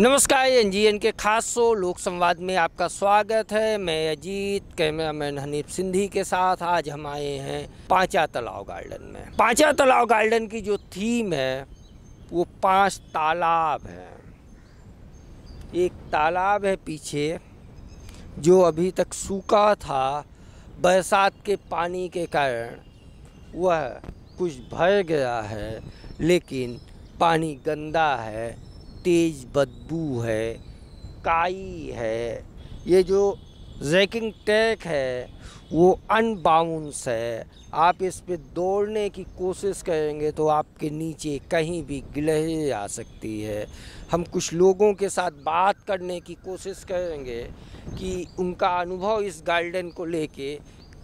नमस्कार N G N के खास शो लोक संवाद में आपका स्वागत है मैं अजीत कैमरामैन हनीफ सिंधी के साथ आज हम आए हैं पांचा तालाव गार्डन में पांचा तालाव गार्डन की जो थीम है वो पांच तालाब है एक तालाब है पीछे जो अभी तक सूखा था बरसात के पानी के कारण वह कुछ भर गया है लेकिन पानी गंदा है तेज़ बदबू है काई है ये जो जैकिंग टैक है वो अनबाउंस है आप इस पर दौड़ने की कोशिश करेंगे तो आपके नीचे कहीं भी गिलहरी आ सकती है हम कुछ लोगों के साथ बात करने की कोशिश करेंगे कि उनका अनुभव इस गार्डन को लेके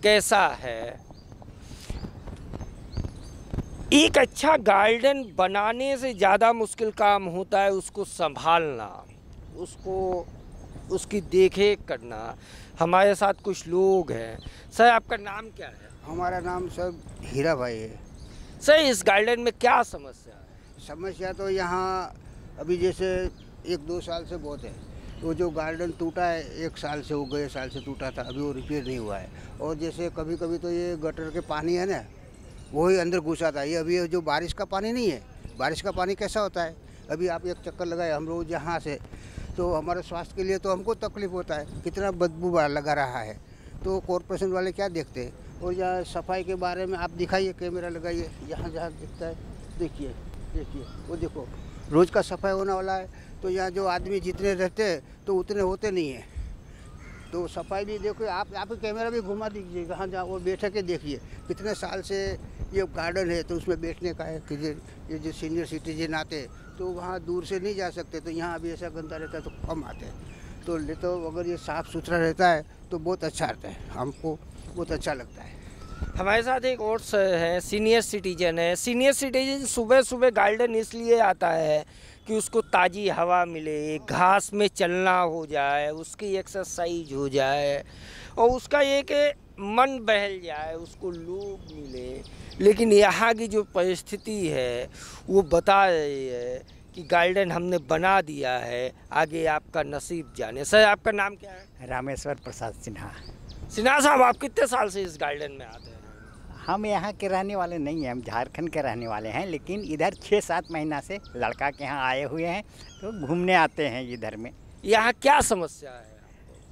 कैसा है एक अच्छा गार्डन बनाने से ज़्यादा मुश्किल काम होता है उसको संभालना उसको उसकी देख करना हमारे साथ कुछ लोग हैं सर आपका नाम क्या है हमारा नाम सर हीरा भाई है सर इस गार्डन में क्या समस्या है समस्या तो यहाँ अभी जैसे एक दो साल से बहुत है वो तो जो गार्डन टूटा है एक साल से हो गए साल से टूटा था अभी वो रिपेयर नहीं हुआ है और जैसे कभी कभी तो ये गटर के पानी है ना वही अंदर घुसा था ये अभी जो बारिश का पानी नहीं है बारिश का पानी कैसा होता है अभी आप एक चक्कर लगाए हम लोग यहाँ से तो हमारे स्वास्थ्य के लिए तो हमको तकलीफ होता है कितना बदबू लगा रहा है तो कॉरपोरेशन वाले क्या देखते हैं और यहाँ सफाई के बारे में आप दिखाइए कैमरा लगाइए यहाँ जहाँ दिखता है देखिए देखिए वो देखो रोज़ का सफाई होने वाला है तो यहाँ जो आदमी जितने रहते हैं तो उतने होते नहीं हैं तो सफाई भी देखो आप आप कैमरा भी घुमा दीजिए कहाँ जहाँ वो बैठ के देखिए कितने साल से ये गार्डन है तो उसमें बैठने का है कि ये जो सीनियर सिटीजन आते तो वहाँ दूर से नहीं जा सकते तो यहाँ अभी ऐसा गंदा रहता है तो कम आते हैं तो ले तो अगर ये साफ़ सुथरा रहता है तो बहुत अच्छा रहता है हमको बहुत अच्छा लगता है हमारे साथ एक और है सीनियर सिटीजन है सीनियर सिटीजन सुबह सुबह गार्डन इसलिए आता है कि उसको ताज़ी हवा मिले घास में चलना हो जाए उसकी एक्सरसाइज हो जाए और उसका एक मन बहल जाए उसको लोग मिले लेकिन यहाँ की जो परिस्थिति है वो बता रही है कि गार्डन हमने बना दिया है आगे आपका नसीब जाने सर आपका नाम क्या है रामेश्वर प्रसाद सिन्हा सिन्हा साहब आप कितने साल से इस गार्डन में आते हैं हम यहाँ के रहने वाले नहीं हैं हम झारखंड के रहने वाले हैं लेकिन इधर छः सात महीना से लड़का के यहाँ आए हुए हैं तो घूमने आते हैं इधर में यहाँ क्या समस्या है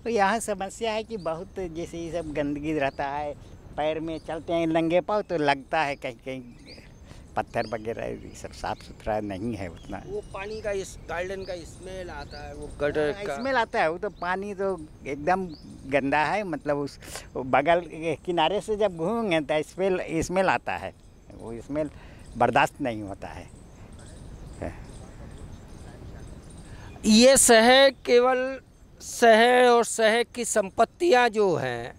तो यहाँ समस्या है कि बहुत जैसे ये सब गंदगी रहता है पैर में चलते हैं लंगे पाओ तो लगता है कहीं कहीं पत्थर वगैरह ये सब साफ सुथरा नहीं है उतना वो पानी का इस गार्डन का स्मेल आता है वो गटर हाँ, का स्मेल आता है वो तो पानी तो एकदम गंदा है मतलब उस बगल किनारे से जब घूमेंगे तो स्मेल स्मेल आता है वो स्मेल बर्दाश्त नहीं होता है हाँ। ये शहर केवल शहर और शहर की संपत्तियां जो हैं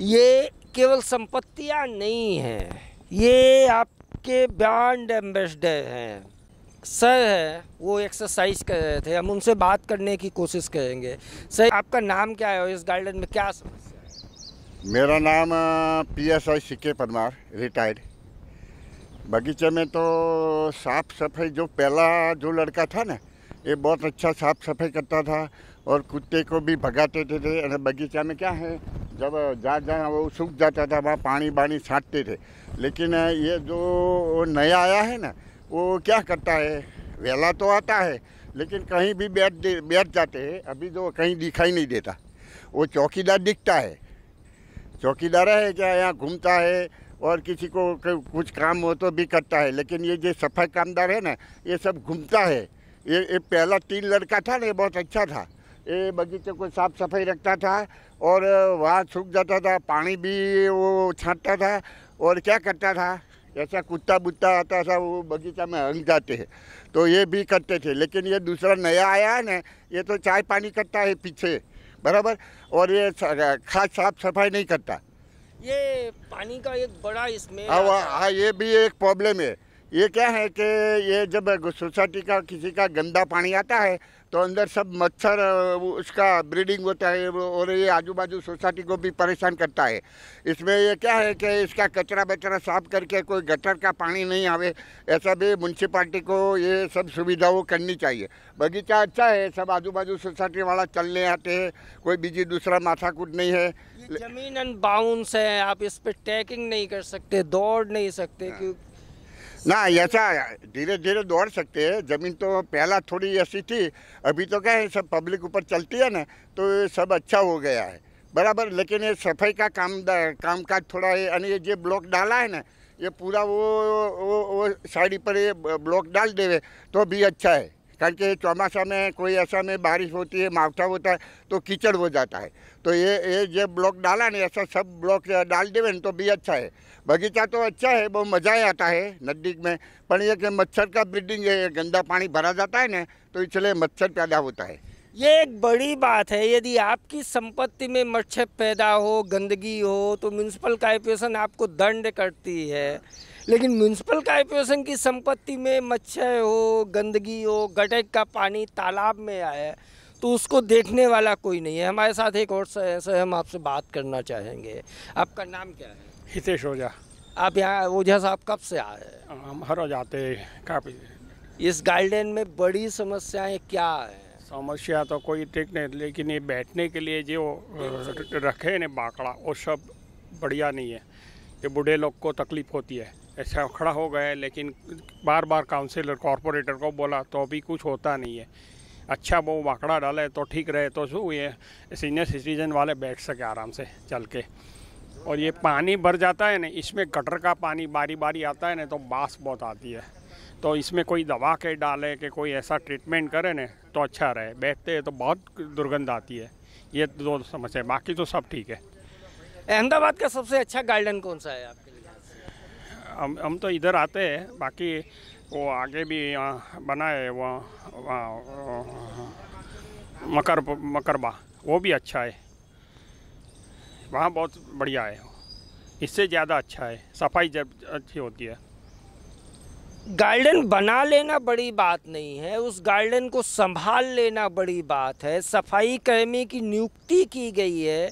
ये केवल संपत्तियां नहीं हैं ये आपके ब्रांड एम्बेसडर हैं सर है वो एक्सरसाइज कर रहे थे हम उनसे बात करने की कोशिश करेंगे सर आपका नाम क्या है और इस गार्डन में क्या समस्या है मेरा नाम पी एस आई सिके परमार रिटायर्ड बगीचे में तो साफ सफाई जो पहला जो लड़का था ना ये बहुत अच्छा साफ सफाई करता था और कुत्ते को भी भगाते थे, थे बगीचा में क्या है जब जहाँ जहाँ वो सूख जाता था वहाँ पानी वानी छाटते थे लेकिन ये जो नया आया है ना वो क्या करता है वेला तो आता है लेकिन कहीं भी बैठ बैठ जाते हैं अभी जो तो कहीं दिखाई नहीं देता वो चौकीदार दिखता है चौकीदार है क्या यहाँ घूमता है और किसी को कुछ काम हो तो भी करता है लेकिन ये जो सफाई कामदार है ना ये सब घूमता है ये, ये पहला तीन लड़का था ना ये बहुत अच्छा था ये बगीचे को साफ सफाई रखता था और वहाँ सूख जाता था पानी भी वो छाटता था और क्या करता था ऐसा कुत्ता बुत्ता आता था वो बगीचा में हंग जाते हैं तो ये भी करते थे लेकिन ये दूसरा नया आया है ना ये तो चाय पानी करता है पीछे बराबर और ये खास साफ सफाई नहीं करता ये पानी का एक बड़ा इसमें हाँ, हाँ ये भी एक प्रॉब्लम है ये क्या है कि ये जब सोसाइटी का किसी का गंदा पानी आता है तो अंदर सब मच्छर उसका ब्रीडिंग होता है और ये आजू बाजू सोसाइटी को भी परेशान करता है इसमें ये क्या है कि इसका कचरा बचरा साफ करके कोई गटर का पानी नहीं आवे ऐसा भी म्यूनसिपाल्टी को ये सब सुविधाओं करनी चाहिए बगीचा अच्छा है सब आजू बाजू सोसाइटी वाला चलने आते हैं कोई बीजी दूसरा माथाकूट नहीं है जमीन अनबाउंस है आप इस पर ट्रैकिंग नहीं कर सकते दौड़ नहीं सकते हाँ। क्योंकि ना ऐसा धीरे धीरे दौड़ सकते हैं ज़मीन तो पहला थोड़ी ऐसी थी अभी तो क्या है सब पब्लिक ऊपर चलती है ना तो सब अच्छा हो गया है बराबर लेकिन ये सफाई का काम काम काज थोड़ा है यानी ये जो ब्लॉक डाला है ना ये पूरा वो वो, वो साइड पर ये ब्लॉक डाल देवे तो भी अच्छा है कारण के चौमासा में कोई ऐसा में बारिश होती है मावठा होता है तो कीचड़ हो जाता है तो ये ये जब ब्लॉक डाला नहीं ऐसा सब ब्लॉक डाल देवे तो भी अच्छा है बगीचा तो अच्छा है बहुत मज़ा ही आता है नज़दीक में पर ये कि मच्छर का ब्रीडिंग है गंदा पानी भरा जाता है ना तो इसलिए मच्छर पैदा होता है ये एक बड़ी बात है यदि आपकी संपत्ति में मच्छर पैदा हो गंदगी हो तो म्यूनसिपल कॉर्पोरेशन आपको दंड करती है लेकिन म्यूनसिपल कॉरपोरेशन की संपत्ति में मच्छर हो गंदगी हो गटक का पानी तालाब में आया तो उसको देखने वाला कोई नहीं है हमारे साथ एक और से हम आपसे बात करना चाहेंगे आपका नाम क्या है हितेश ओझा आप यहाँ ओझा साहब कब से आए हैं हम हर रोज आते काफ़ी इस गार्डन में बड़ी समस्याएं क्या है समस्या तो कोई ठीक नहीं लेकिन ये बैठने के लिए जो रखे हैं बाकड़ा वो सब बढ़िया नहीं है ये बूढ़े लोग को तकलीफ होती है ऐसा खड़ा हो गया लेकिन बार बार काउंसिलर कॉरपोरेटर को बोला तो अभी कुछ होता नहीं है अच्छा वो वाकड़ा डाले तो ठीक रहे तो शू ये सीनियर सिटीजन वाले बैठ सके आराम से चल के और ये पानी भर जाता है ना इसमें गटर का पानी बारी बारी आता है ना तो बास बहुत आती है तो इसमें कोई दवा के डाले कि कोई ऐसा ट्रीटमेंट करे ना तो अच्छा रहे बैठते हैं तो बहुत दुर्गंध आती है ये दो समस्या बाकी तो सब ठीक है अहमदाबाद का सबसे अच्छा गार्डन कौन सा है आपके हम हम तो इधर आते हैं बाकी वो आगे भी बनाए वहाँ मकर मकरबा वो भी अच्छा है वहाँ बहुत बढ़िया है इससे ज़्यादा अच्छा है सफाई जब अच्छी होती है गार्डन बना लेना बड़ी बात नहीं है उस गार्डन को संभाल लेना बड़ी बात है सफाई कर्मी की नियुक्ति की गई है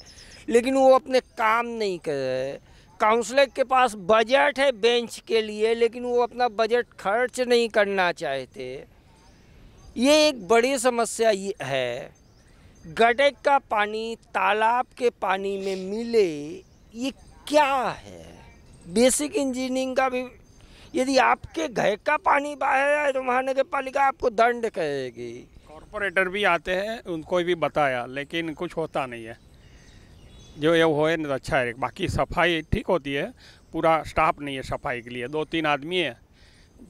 लेकिन वो अपने काम नहीं कर रहे काउंसलर के पास बजट है बेंच के लिए लेकिन वो अपना बजट खर्च नहीं करना चाहते ये एक बड़ी समस्या ये है गडक का पानी तालाब के पानी में मिले ये क्या है बेसिक इंजीनियरिंग का भी यदि आपके घर का पानी बाहर आए तो महानगर पालिका आपको दंड कहेगी कॉरपोरेटर भी आते हैं उनको भी बताया लेकिन कुछ होता नहीं है जो ये हो तो अच्छा है बाकी सफाई ठीक होती है पूरा स्टाफ नहीं है सफाई के लिए दो तीन आदमी है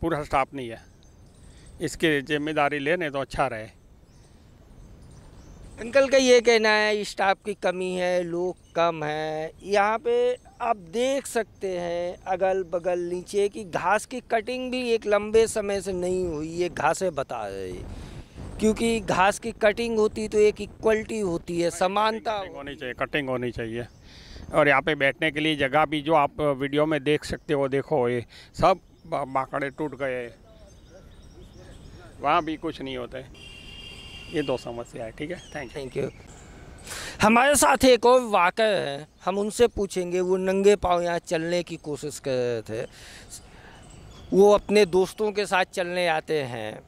पूरा स्टाफ नहीं है इसकी जिम्मेदारी लेने तो अच्छा रहे अंकल का ये कहना है स्टाफ की कमी है लोग कम है यहाँ पे आप देख सकते हैं अगल बगल नीचे की घास की कटिंग भी एक लंबे समय से नहीं हुई ये घासें बता रही क्योंकि घास की कटिंग होती तो एक इक्वलिटी होती है समानता होनी चाहिए कटिंग होनी चाहिए और यहाँ पे बैठने के लिए जगह भी जो आप वीडियो में देख सकते हो देखो ये सब माकड़े टूट गए वहाँ भी कुछ नहीं होते ये दो समस्या है ठीक है थैंक थैंक यू हमारे साथ एक और वाक़ है हम उनसे पूछेंगे वो नंगे पाँव यहाँ चलने की कोशिश कर रहे थे वो अपने दोस्तों के साथ चलने आते हैं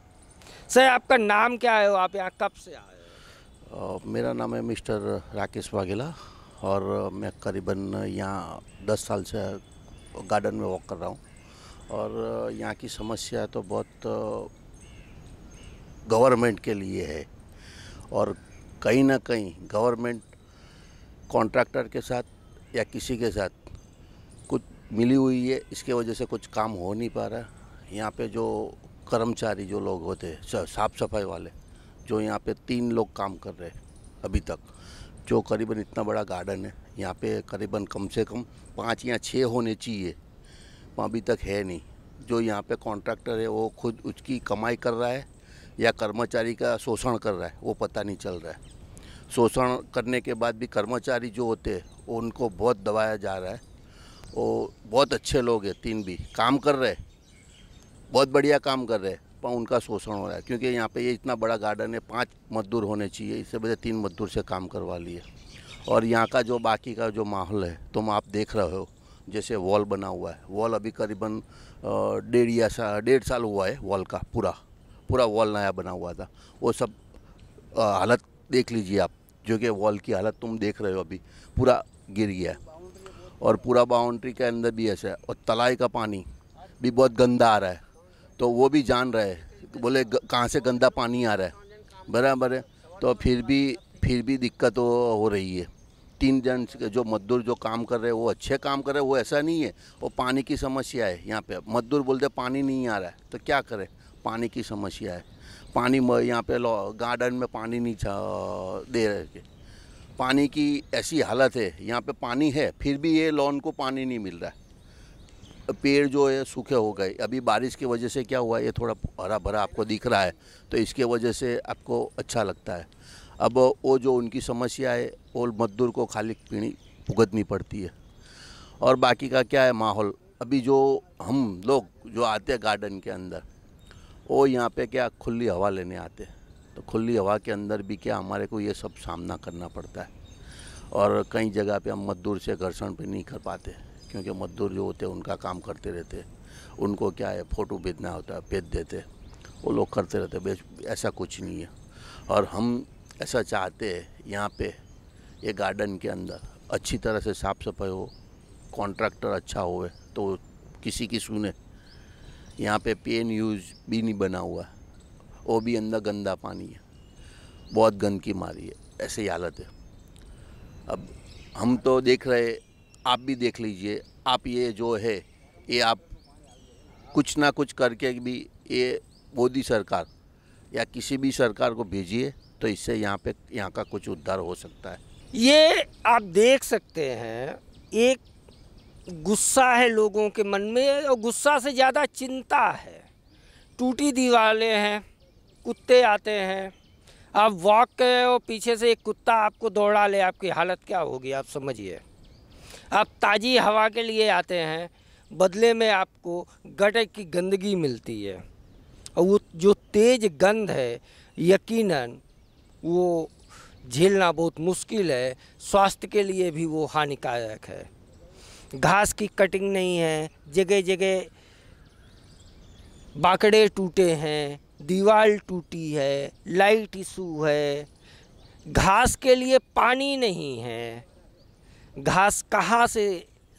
सर आपका नाम क्या है आप यहाँ कब से आए मेरा नाम है मिस्टर राकेश वाघेला और मैं करीबन यहाँ दस साल से गार्डन में वॉक कर रहा हूँ और यहाँ की समस्या तो बहुत गवर्नमेंट के लिए है और कहीं ना कहीं गवर्नमेंट कॉन्ट्रैक्टर के साथ या किसी के साथ कुछ मिली हुई है इसके वजह से कुछ काम हो नहीं पा रहा यहाँ पे जो कर्मचारी जो लोग होते हैं साफ सफाई वाले जो यहाँ पे तीन लोग काम कर रहे हैं अभी तक जो करीबन इतना बड़ा गार्डन है यहाँ पे करीबन कम से कम पाँच या छः होने चाहिए वो अभी तक है नहीं जो यहाँ पे कॉन्ट्रैक्टर है वो खुद उसकी कमाई कर रहा है या कर्मचारी का शोषण कर रहा है वो पता नहीं चल रहा है शोषण करने के बाद भी कर्मचारी जो होते हैं उनको बहुत दबाया जा रहा है वो बहुत अच्छे लोग हैं तीन भी काम कर रहे हैं बहुत बढ़िया काम कर रहे हैं पर उनका शोषण हो रहा है क्योंकि यहाँ पे ये इतना बड़ा गार्डन है पाँच मजदूर होने चाहिए इससे वजह तीन मजदूर से काम करवा लिए और यहाँ का जो बाकी का जो माहौल है तुम आप देख रहे हो जैसे वॉल बना हुआ है वॉल अभी करीबन डेढ़ या सा डेढ़ साल हुआ है वॉल का पूरा पूरा वॉल नया बना हुआ था वो सब हालत देख लीजिए आप जो कि वॉल की हालत तुम देख रहे हो अभी पूरा गिर गया है और पूरा बाउंड्री के अंदर भी ऐसा है और तलाई का पानी भी बहुत गंदा आ रहा है तो वो भी जान रहे तो बोले कहाँ से गंदा पानी आ रहा है बराबर है तो फिर भी फिर भी दिक्कत हो रही है तीन जन जो मजदूर जो काम कर रहे हैं वो अच्छे काम कर रहे हैं वो ऐसा नहीं है वो पानी की समस्या है यहाँ पे मजदूर बोलते पानी नहीं आ रहा है तो क्या करें पानी की समस्या है पानी यहाँ पे गार्डन में पानी नहीं दे रहे पानी की ऐसी हालत है यहाँ पे पानी है फिर भी ये लोन को पानी नहीं मिल रहा है पेड़ जो है सूखे हो गए अभी बारिश की वजह से क्या हुआ ये थोड़ा हरा भरा आपको दिख रहा है तो इसके वजह से आपको अच्छा लगता है अब वो जो उनकी समस्या है वो मजदूर को खाली पीणी भुगतनी पड़ती है और बाकी का क्या है माहौल अभी जो हम लोग जो आते हैं गार्डन के अंदर वो यहाँ पे क्या खुली हवा लेने आते हैं तो खुली हवा के अंदर भी क्या हमारे को ये सब सामना करना पड़ता है और कई जगह पे हम मजदूर से घर्षण भी नहीं कर पाते क्योंकि मजदूर जो होते हैं उनका काम करते रहते हैं उनको क्या है फ़ोटो बेचना होता है बेच देते वो लोग करते रहते बेच ऐसा कुछ नहीं है और हम ऐसा चाहते हैं यहाँ पे ये गार्डन के अंदर अच्छी तरह से साफ सफाई हो कॉन्ट्रैक्टर अच्छा होए तो किसी की सुने यहाँ पे पेन यूज भी नहीं बना हुआ वो भी अंदर गंदा पानी है बहुत गंदगी मारी है ऐसी हालत है अब हम तो देख रहे आप भी देख लीजिए आप ये जो है ये आप कुछ ना कुछ करके भी ये मोदी सरकार या किसी भी सरकार को भेजिए तो इससे यहाँ पे यहाँ का कुछ उद्धार हो सकता है ये आप देख सकते हैं एक गुस्सा है लोगों के मन में और गुस्सा से ज़्यादा चिंता है टूटी दीवारें हैं कुत्ते आते हैं आप वॉक करें और पीछे से एक कुत्ता आपको दौड़ा ले आपकी हालत क्या होगी आप समझिए आप ताज़ी हवा के लिए आते हैं बदले में आपको गटर की गंदगी मिलती है और वो जो तेज़ गंध है यकीनन वो झेलना बहुत मुश्किल है स्वास्थ्य के लिए भी वो हानिकारक है घास की कटिंग नहीं है जगह जगह बाकड़े टूटे हैं दीवार टूटी है लाइट इशू है घास के लिए पानी नहीं है घास कहाँ से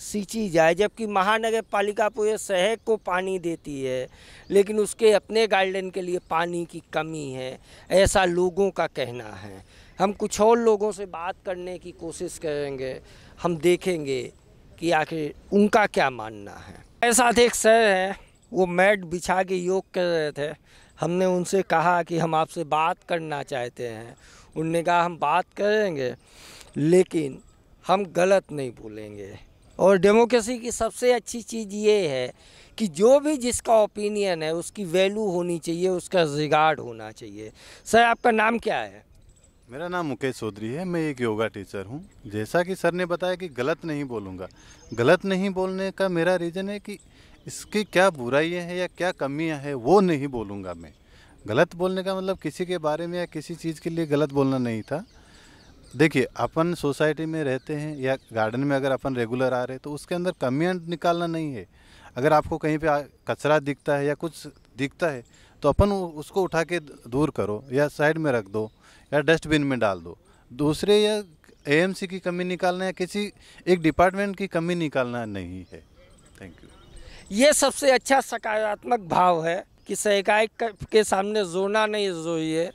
सींची जाए जबकि महानगर पालिका पूरे शहर को पानी देती है लेकिन उसके अपने गार्डन के लिए पानी की कमी है ऐसा लोगों का कहना है हम कुछ और लोगों से बात करने की कोशिश करेंगे हम देखेंगे कि आखिर उनका क्या मानना है ऐसा एक सर है वो मैट बिछा के योग कर रहे थे हमने उनसे कहा कि हम आपसे बात करना चाहते हैं उनने कहा हम बात करेंगे लेकिन हम गलत नहीं बोलेंगे और डेमोक्रेसी की सबसे अच्छी चीज़ ये है कि जो भी जिसका ओपिनियन है उसकी वैल्यू होनी चाहिए उसका रिगार्ड होना चाहिए सर आपका नाम क्या है मेरा नाम मुकेश चौधरी है मैं एक योगा टीचर हूँ जैसा कि सर ने बताया कि गलत नहीं बोलूँगा गलत नहीं बोलने का मेरा रीज़न है कि इसकी क्या बुराइयाँ हैं या क्या कमियाँ हैं वो नहीं बोलूँगा मैं गलत बोलने का मतलब किसी के बारे में या किसी चीज़ के लिए गलत बोलना नहीं था देखिए अपन सोसाइटी में रहते हैं या गार्डन में अगर अपन रेगुलर आ रहे हैं तो उसके अंदर कमियाँ निकालना नहीं है अगर आपको कहीं पे कचरा दिखता है या कुछ दिखता है तो अपन उसको उठा के दूर करो या साइड में रख दो या डस्टबिन में डाल दो दूसरे या एएमसी की कमी निकालना या किसी एक डिपार्टमेंट की कमी निकालना नहीं है थैंक यू ये सबसे अच्छा सकारात्मक भाव है कि सहकाय के सामने जोना नहीं जो है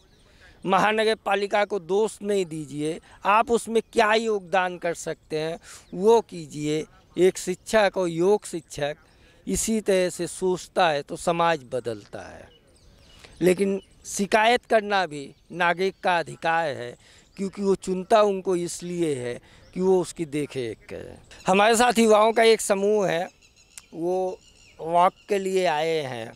महानगर पालिका को दोष नहीं दीजिए आप उसमें क्या योगदान कर सकते हैं वो कीजिए एक शिक्षक और योग शिक्षक इसी तरह से सोचता है तो समाज बदलता है लेकिन शिकायत करना भी नागरिक का अधिकार है क्योंकि वो चुनता उनको इसलिए है कि वो उसकी देख रेख करें हमारे साथ युवाओं का एक समूह है वो वॉक के लिए आए हैं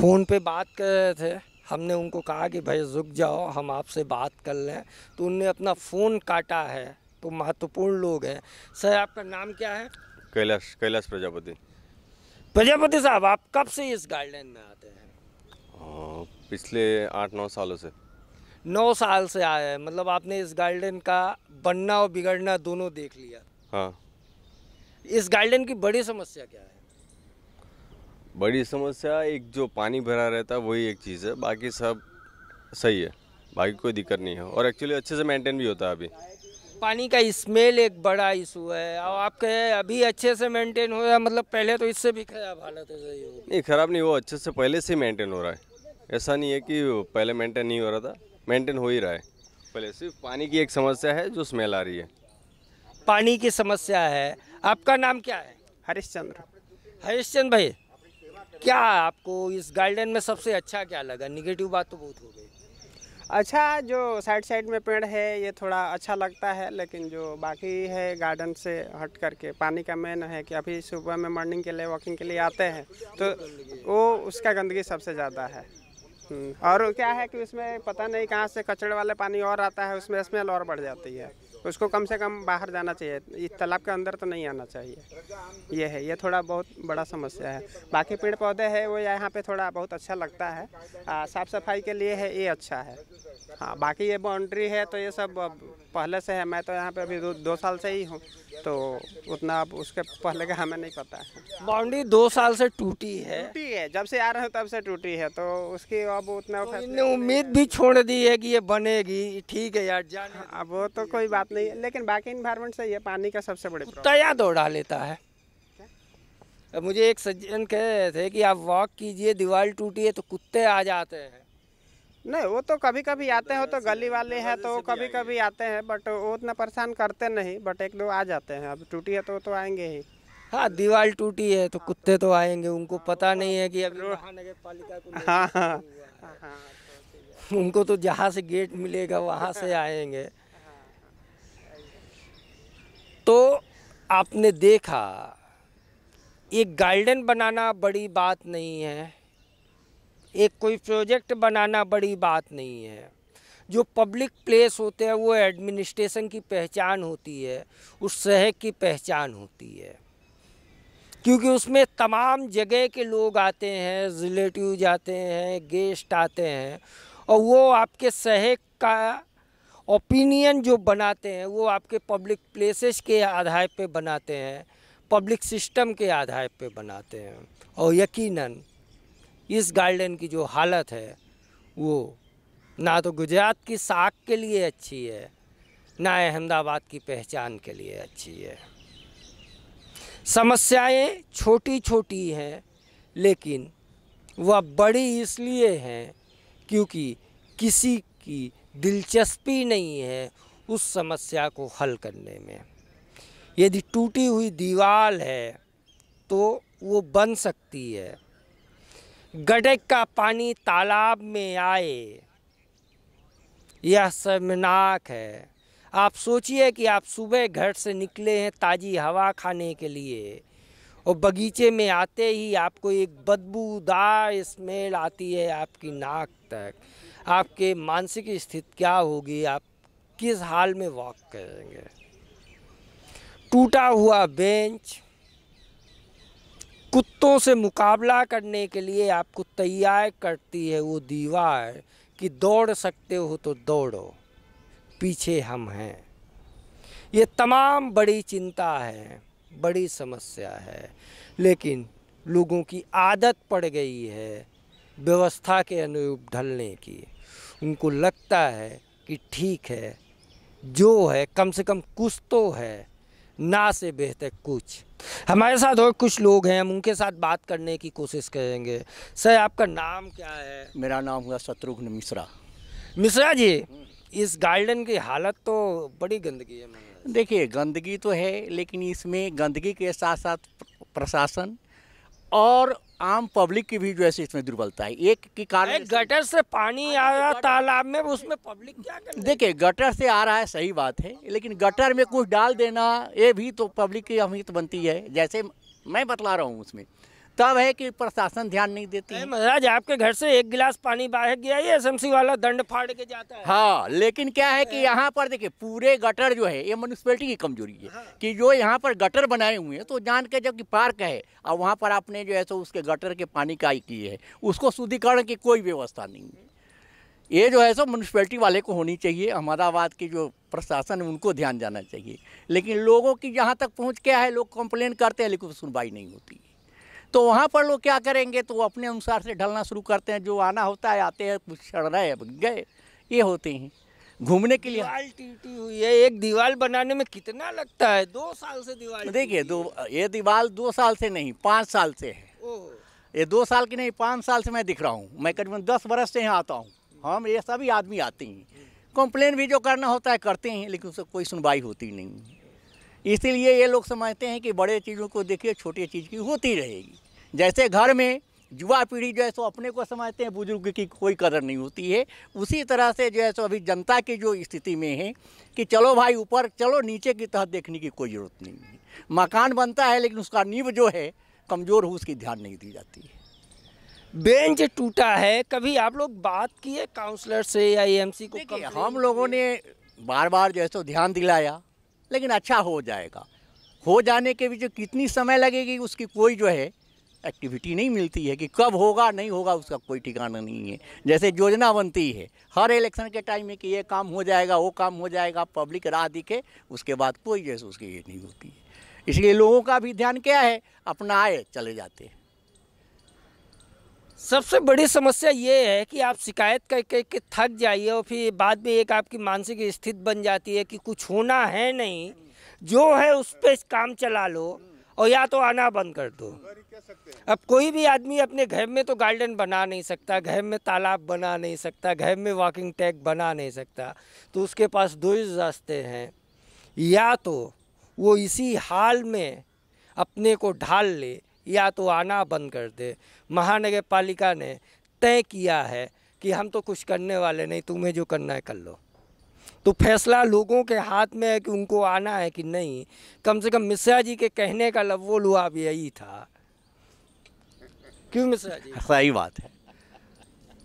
फ़ोन पे बात कर रहे थे हमने उनको कहा कि भाई रुक जाओ हम आपसे बात कर लें तो उनने अपना फ़ोन काटा है तो महत्वपूर्ण लोग हैं सर आपका नाम क्या है कैलाश कैलाश प्रजापति प्रजापति साहब आप कब से इस गार्डन में आते हैं पिछले आठ नौ सालों से नौ साल से आए हैं मतलब आपने इस गार्डन का बनना और बिगड़ना दोनों देख लिया हाँ इस गार्डन की बड़ी समस्या क्या है बड़ी समस्या एक जो पानी भरा रहता है वही एक चीज़ है बाकी सब सही है बाकी कोई दिक्कत नहीं है और एक्चुअली अच्छे से मेंटेन भी होता है अभी पानी का स्मेल एक बड़ा इशू है और आपके अभी अच्छे से मेंटेन हो रहा है मतलब पहले तो इससे भी खराब हालत है नहीं खराब नहीं वो अच्छे से पहले से मेंटेन हो रहा है ऐसा नहीं है कि पहले मेंटेन नहीं हो रहा था मेंटेन हो ही रहा है पहले सिर्फ पानी की एक समस्या है जो स्मेल आ रही है पानी की समस्या है आपका नाम क्या है हरिश्चंद्र हरिश्चंद्र भाई क्या आपको इस गार्डन में सबसे अच्छा क्या लगा निगेटिव बात तो बहुत हो गई अच्छा जो साइड साइड में पेड़ है ये थोड़ा अच्छा लगता है लेकिन जो बाकी है गार्डन से हट करके पानी का मेन है कि अभी सुबह में मॉर्निंग के लिए वॉकिंग के लिए आते हैं तो वो उसका गंदगी सबसे ज़्यादा है हम्म, और क्या है कि उसमें पता नहीं कहाँ से कचड़े वाले पानी और आता है उसमें स्मेल और बढ़ जाती है तो उसको कम से कम बाहर जाना चाहिए इस तालाब के अंदर तो नहीं आना चाहिए ये है ये थोड़ा बहुत बड़ा समस्या है बाकी पेड़ पौधे है वो यहाँ पे थोड़ा बहुत अच्छा लगता है साफ़ सफाई के लिए है ये अच्छा है हाँ बाकी ये बाउंड्री है तो ये सब पहले से है मैं तो यहाँ पे अभी दो, दो साल से ही हूँ तो उतना अब उसके पहले का हमें नहीं पता है बाउंड्री दो साल से टूटी है टूटी है जब से आ रहे हो तब से टूटी है तो उसकी अब उतना तो उम्मीद भी छोड़ दी है कि ये बनेगी ठीक है यार हाँ, अब वो तो कोई बात नहीं है लेकिन बाकी इन्वायरमेंट सही है पानी का सबसे बड़ी तया दौड़ा लेता है मुझे एक सज्जन कह रहे थे कि आप वॉक कीजिए दीवार टूटी है तो कुत्ते आ जाते हैं नहीं वो तो कभी कभी आते हैं तो गली वाले हैं तो कभी कभी आते हैं बट वो उतना परेशान करते नहीं बट एक दो आ जाते हैं अब टूटी है तो तो आएंगे ही हाँ दीवार टूटी है तो कुत्ते तो आएंगे उनको पता नहीं है कि अभी नगर पालिका हाँ हाँ उनको तो जहाँ से गेट मिलेगा वहाँ से आएंगे तो आपने देखा ये गार्डन बनाना बड़ी बात नहीं है एक कोई प्रोजेक्ट बनाना बड़ी बात नहीं है जो पब्लिक प्लेस होते हैं वो एडमिनिस्ट्रेशन की पहचान होती है उस शहर की पहचान होती है क्योंकि उसमें तमाम जगह के लोग आते हैं रिलेटिव आते हैं गेस्ट आते हैं और वो आपके शहर का ओपिनियन जो बनाते हैं वो आपके पब्लिक प्लेसेस के आधार पे बनाते हैं पब्लिक सिस्टम के आधार पे बनाते हैं और यकीनन इस गार्डन की जो हालत है वो ना तो गुजरात की साख के लिए अच्छी है ना अहमदाबाद की पहचान के लिए अच्छी है समस्याएं छोटी छोटी हैं लेकिन वह बड़ी इसलिए हैं क्योंकि किसी की दिलचस्पी नहीं है उस समस्या को हल करने में यदि टूटी हुई दीवार है तो वो बन सकती है गडक का पानी तालाब में आए यह शर्मनाक है आप सोचिए कि आप सुबह घर से निकले हैं ताज़ी हवा खाने के लिए और बगीचे में आते ही आपको एक बदबूदार स्मेल आती है आपकी नाक तक आपके मानसिक स्थिति क्या होगी आप किस हाल में वॉक करेंगे टूटा हुआ बेंच कुत्तों से मुकाबला करने के लिए आपको तैयार करती है वो दीवार कि दौड़ सकते हो तो दौड़ो पीछे हम हैं ये तमाम बड़ी चिंता है बड़ी समस्या है लेकिन लोगों की आदत पड़ गई है व्यवस्था के अनुरूप ढलने की उनको लगता है कि ठीक है जो है कम से कम कुछ तो है ना से बेहतर कुछ हमारे साथ और कुछ लोग हैं हम उनके साथ बात करने की कोशिश करेंगे सर आपका नाम क्या है मेरा नाम हुआ शत्रुघ्न मिश्रा मिश्रा जी हम्म। इस गार्डन की हालत तो बड़ी गंदगी है देखिए गंदगी तो है लेकिन इसमें गंदगी के साथ साथ प्रशासन और आम पब्लिक की भी जो है इसमें दुर्बलता है एक की कारण गटर से पानी आया तालाब में उसमें पब्लिक क्या कर देखिए गटर से आ रहा है सही बात है लेकिन गटर में कुछ डाल देना ये भी तो पब्लिक की अहमियत बनती है जैसे मैं बतला रहा हूँ उसमें तब है कि प्रशासन ध्यान नहीं देती है महाराज आपके घर से एक गिलास पानी बाहर गया ये एसएमसी वाला दंड फाड़ के जाता है हाँ लेकिन क्या है कि यहाँ पर देखिए पूरे गटर जो है ये म्यूनसिपलिटी की कमजोरी है हाँ। कि जो यहाँ पर गटर बनाए हुए हैं तो जान के जबकि पार्क है और वहाँ पर आपने जो है सो उसके गटर के पानी का किए है उसको शुद्धिकरण की कोई व्यवस्था नहीं है ये जो है सो म्यूनसिपैलिटी वाले को होनी चाहिए अहमदाबाद की जो प्रशासन है उनको ध्यान जाना चाहिए लेकिन लोगों की जहाँ तक पहुँच क्या है लोग कंप्लेन करते हैं लेकिन सुनवाई नहीं होती तो वहाँ पर लोग क्या करेंगे तो वो अपने अनुसार से ढलना शुरू करते हैं जो आना होता है आते हैं कुछ चढ़ रहे हैं गए ये होते हैं घूमने के लिए दीवाल टूटी हुई है एक दीवाल बनाने में कितना लगता है दो साल से दीवार देखिए दो ये दीवाल दो साल से नहीं पाँच साल से है ये दो साल की नहीं पाँच साल से मैं दिख रहा हूँ मैं करीबन दस बरस से यहाँ आता हूँ हम ये सभी आदमी आते हैं कंप्लेन भी जो करना होता है करते हैं लेकिन उससे कोई सुनवाई होती नहीं इसीलिए ये लोग समझते हैं कि बड़े चीज़ों को देखिए छोटी चीज़ की होती रहेगी जैसे घर में युवा पीढ़ी जो है सो अपने को समझते हैं बुजुर्ग की कोई कदर नहीं होती है उसी तरह से जो है सो अभी जनता की जो स्थिति में है कि चलो भाई ऊपर चलो नीचे की तहत देखने की कोई ज़रूरत नहीं है मकान बनता है लेकिन उसका नींव जो है कमज़ोर हो उसकी ध्यान नहीं दी जाती है बेंच टूटा है कभी आप लोग बात किए काउंसलर से या सी को हम लोगों ने बार बार जो है सो ध्यान दिलाया लेकिन अच्छा हो जाएगा हो जाने के भी जो कितनी समय लगेगी उसकी कोई जो है एक्टिविटी नहीं मिलती है कि कब होगा नहीं होगा उसका कोई ठिकाना नहीं है जैसे योजना बनती है हर इलेक्शन के टाइम में कि ये काम हो जाएगा वो काम हो जाएगा पब्लिक राह दिखे उसके बाद कोई जैसे उसकी ये नहीं होती है इसलिए लोगों का भी ध्यान क्या है अपना आए चले जाते हैं सबसे बड़ी समस्या ये है कि आप शिकायत करके के थक जाइए और फिर बाद में एक आपकी मानसिक स्थिति बन जाती है कि कुछ होना है नहीं जो है उस पर काम चला लो और या तो आना बंद कर दो अब कोई भी आदमी अपने घर में तो गार्डन बना नहीं सकता घर में तालाब बना नहीं सकता घर में वॉकिंग टैग बना नहीं सकता तो उसके पास दो ही रास्ते हैं या तो वो इसी हाल में अपने को ढाल ले या तो आना बंद कर दे महानगर पालिका ने तय किया है कि हम तो कुछ करने वाले नहीं तुम्हें जो करना है कर लो तो फैसला लोगों के हाथ में है कि उनको आना है कि नहीं कम से कम मिश्रा जी के कहने का लव वो भी यही था क्यों मिश्रा जी सही बात है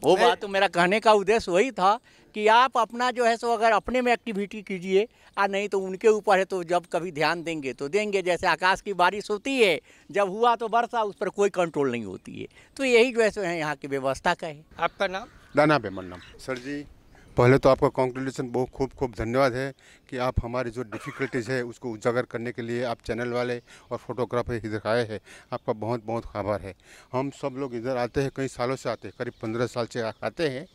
वो बात तो मेरा कहने का उद्देश्य वही था कि आप अपना जो है सो अगर अपने में एक्टिविटी कीजिए आ नहीं तो उनके ऊपर है तो जब कभी ध्यान देंगे तो देंगे जैसे आकाश की बारिश होती है जब हुआ तो वर्षा उस पर कोई कंट्रोल नहीं होती है तो यही जो है सो है यहाँ की व्यवस्था का है आपका नाम दाना बेमन नाम सर जी पहले तो आपका कॉन्ग्रेचुलेसन बहुत खूब खूब धन्यवाद है कि आप हमारी जो डिफ़िकल्टीज़ है उसको उजागर करने के लिए आप चैनल वाले और फोटोग्राफर इधर आए हैं आपका बहुत बहुत आभार है हम सब लोग इधर आते हैं कई सालों से आते हैं करीब पंद्रह साल से आते हैं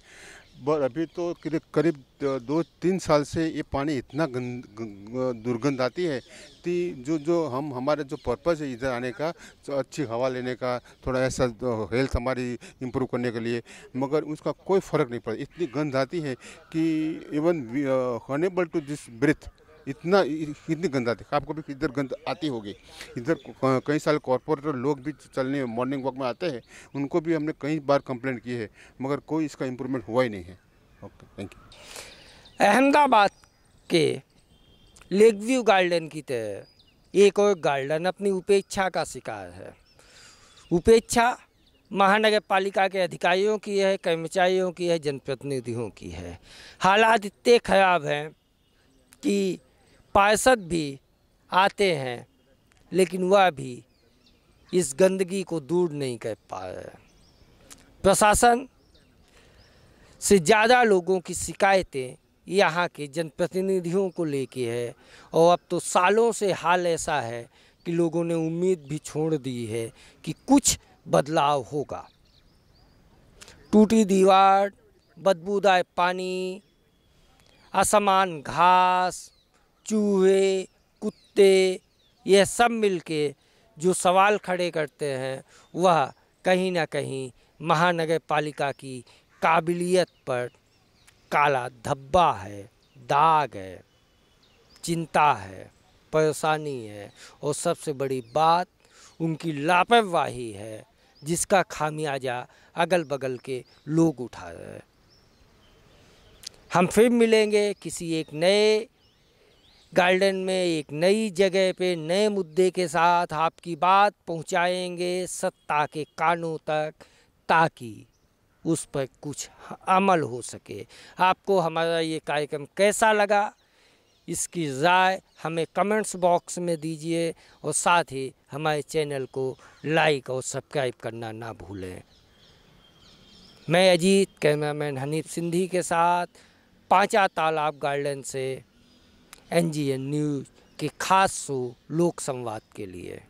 बट अभी तो करीब दो तीन साल से ये पानी इतना गंद दुर्गंध आती है कि जो जो हम हमारे जो पर्पज़ है इधर आने का तो अच्छी हवा लेने का थोड़ा ऐसा हेल्थ तो हमारी इम्प्रूव करने के लिए मगर उसका कोई फ़र्क नहीं पड़ता इतनी गंध आती है कि even unable to this breath इतना कितनी गंदा देखा आपको भी इधर गंद आती होगी इधर कई साल कॉरपोरेटर लोग भी चलने मॉर्निंग वॉक में आते हैं उनको भी हमने कई बार कंप्लेंट की है मगर कोई इसका इम्प्रूवमेंट हुआ ही नहीं है ओके थैंक यू अहमदाबाद के लेक व्यू गार्डन की तरह एक और गार्डन अपनी उपेक्षा का शिकार है उपेक्षा महानगर पालिका के अधिकारियों की है कर्मचारियों की है जनप्रतिनिधियों की है हालात इतने ख़राब हैं कि पार्षद भी आते हैं लेकिन वह भी इस गंदगी को दूर नहीं कर पा रहे प्रशासन से ज़्यादा लोगों की शिकायतें यहाँ के जनप्रतिनिधियों को लेके है और अब तो सालों से हाल ऐसा है कि लोगों ने उम्मीद भी छोड़ दी है कि कुछ बदलाव होगा टूटी दीवार बदबूदार पानी असमान घास चूहे कुत्ते यह सब मिलके जो सवाल खड़े करते हैं वह कहीं ना कहीं महानगर पालिका की काबिलियत पर काला धब्बा है दाग है चिंता है परेशानी है और सबसे बड़ी बात उनकी लापरवाही है जिसका खामियाजा अगल बगल के लोग उठा रहे हैं हम फिर मिलेंगे किसी एक नए गार्डन में एक नई जगह पे नए मुद्दे के साथ आपकी बात पहुंचाएंगे सत्ता के कानों तक ताकि उस पर कुछ अमल हो सके आपको हमारा ये कार्यक्रम कैसा लगा इसकी राय हमें कमेंट्स बॉक्स में दीजिए और साथ ही हमारे चैनल को लाइक और सब्सक्राइब करना ना भूलें मैं अजीत कैमरामैन हनीफ सिंधी के साथ पाँचा तालाब गार्डन से एन न्यूज़ के खास शो लोक संवाद के लिए